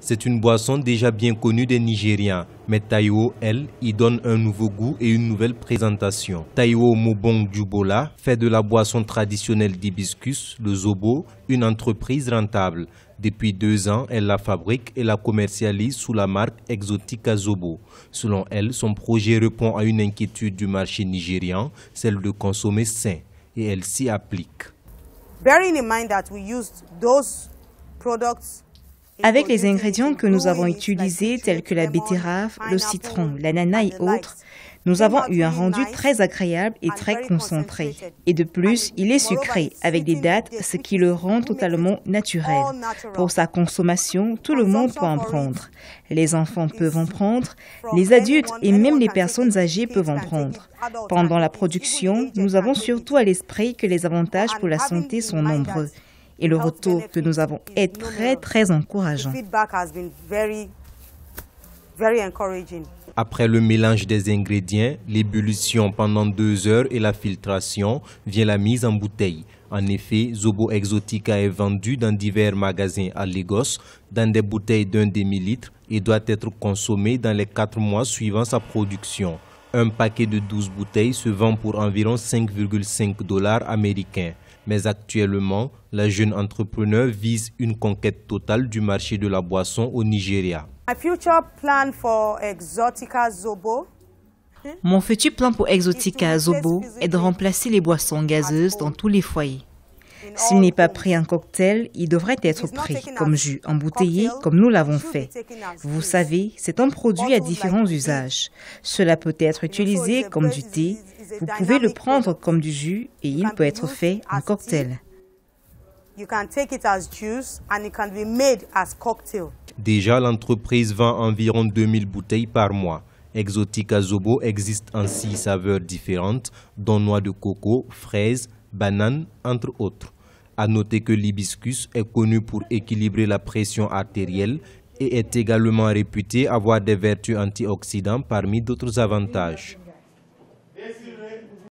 C'est une boisson déjà bien connue des Nigériens, mais Taiwo, elle, y donne un nouveau goût et une nouvelle présentation. Taiwo Mobong Jubola fait de la boisson traditionnelle d'hibiscus, le zobo, une entreprise rentable. Depuis deux ans, elle la fabrique et la commercialise sous la marque Exotica Zobo. Selon elle, son projet répond à une inquiétude du marché nigérian, celle de consommer sain, et elle s'y applique. Bearing in mind that we used those products avec les ingrédients que nous avons utilisés, tels que la betterave, le citron, l'ananas et autres, nous avons eu un rendu très agréable et très concentré. Et de plus, il est sucré avec des dates, ce qui le rend totalement naturel. Pour sa consommation, tout le monde peut en prendre. Les enfants peuvent en prendre, les adultes et même les personnes âgées peuvent en prendre. Pendant la production, nous avons surtout à l'esprit que les avantages pour la santé sont nombreux et le retour que nous avons est très, très encourageant. Après le mélange des ingrédients, l'ébullition pendant deux heures et la filtration, vient la mise en bouteille. En effet, Zobo Exotica est vendu dans divers magasins à Lagos, dans des bouteilles d'un demi-litre et doit être consommé dans les quatre mois suivant sa production. Un paquet de 12 bouteilles se vend pour environ 5,5 dollars américains. Mais actuellement, la jeune entrepreneur vise une conquête totale du marché de la boisson au Nigeria. Mon futur plan pour Exotica Zobo est de remplacer les boissons gazeuses dans tous les foyers. S'il n'est pas pris en cocktail, il devrait être pris comme jus, embouteillé comme nous l'avons fait. Vous savez, c'est un produit à différents usages. Cela peut être utilisé comme du thé, vous pouvez le prendre comme du jus et il peut être fait en cocktail. Déjà, l'entreprise vend environ 2000 bouteilles par mois. Exotica Zobo existe en six saveurs différentes, dont noix de coco, fraises, bananes, entre autres. À noter que l'hibiscus est connu pour équilibrer la pression artérielle et est également réputé avoir des vertus antioxydants parmi d'autres avantages.